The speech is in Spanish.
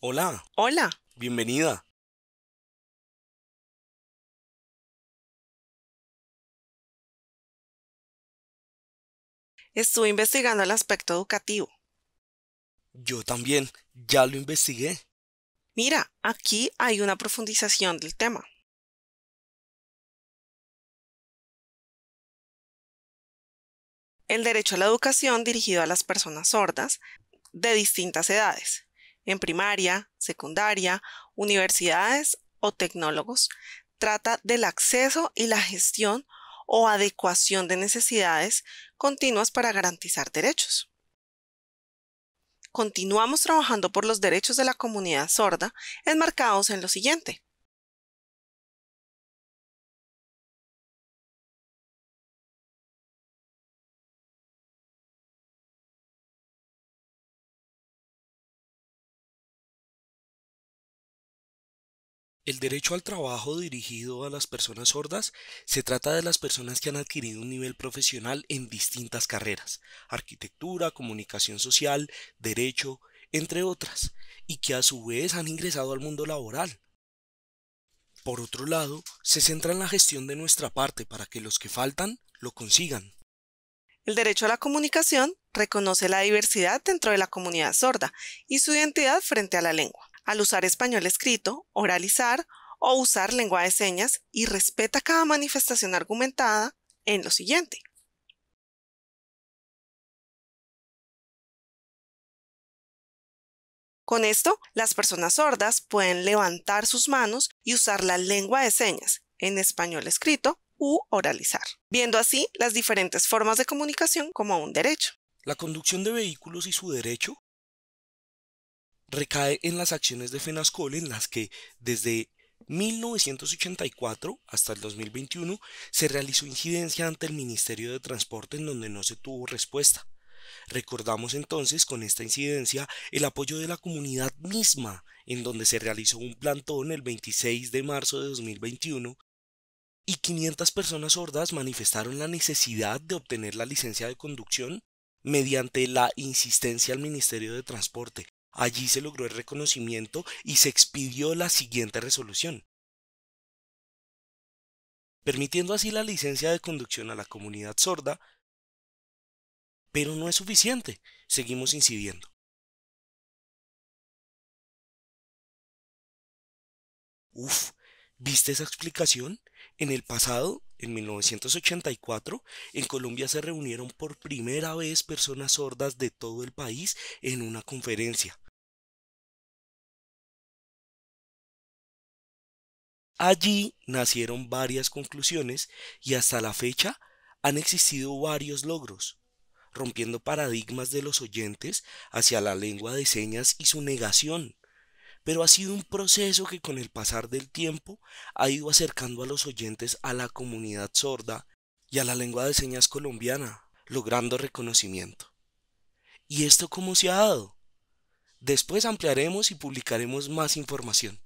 Hola. Hola. Bienvenida. Estuve investigando el aspecto educativo. Yo también, ya lo investigué. Mira, aquí hay una profundización del tema. El derecho a la educación dirigido a las personas sordas de distintas edades en primaria, secundaria, universidades o tecnólogos. Trata del acceso y la gestión o adecuación de necesidades continuas para garantizar derechos. Continuamos trabajando por los derechos de la comunidad sorda enmarcados en lo siguiente. El derecho al trabajo dirigido a las personas sordas se trata de las personas que han adquirido un nivel profesional en distintas carreras, arquitectura, comunicación social, derecho, entre otras, y que a su vez han ingresado al mundo laboral. Por otro lado, se centra en la gestión de nuestra parte para que los que faltan lo consigan. El derecho a la comunicación reconoce la diversidad dentro de la comunidad sorda y su identidad frente a la lengua al usar español escrito, oralizar o usar lengua de señas y respeta cada manifestación argumentada en lo siguiente. Con esto, las personas sordas pueden levantar sus manos y usar la lengua de señas en español escrito u oralizar, viendo así las diferentes formas de comunicación como un derecho. La conducción de vehículos y su derecho recae en las acciones de FENASCOL en las que desde 1984 hasta el 2021 se realizó incidencia ante el Ministerio de Transporte en donde no se tuvo respuesta. Recordamos entonces con esta incidencia el apoyo de la comunidad misma, en donde se realizó un plantón el 26 de marzo de 2021 y 500 personas sordas manifestaron la necesidad de obtener la licencia de conducción mediante la insistencia al Ministerio de Transporte, Allí se logró el reconocimiento y se expidió la siguiente resolución, permitiendo así la licencia de conducción a la comunidad sorda, pero no es suficiente, seguimos incidiendo. Uf, ¿viste esa explicación? En el pasado, en 1984, en Colombia se reunieron por primera vez personas sordas de todo el país en una conferencia. Allí nacieron varias conclusiones y hasta la fecha han existido varios logros, rompiendo paradigmas de los oyentes hacia la lengua de señas y su negación. Pero ha sido un proceso que con el pasar del tiempo ha ido acercando a los oyentes a la comunidad sorda y a la lengua de señas colombiana, logrando reconocimiento. ¿Y esto cómo se ha dado? Después ampliaremos y publicaremos más información.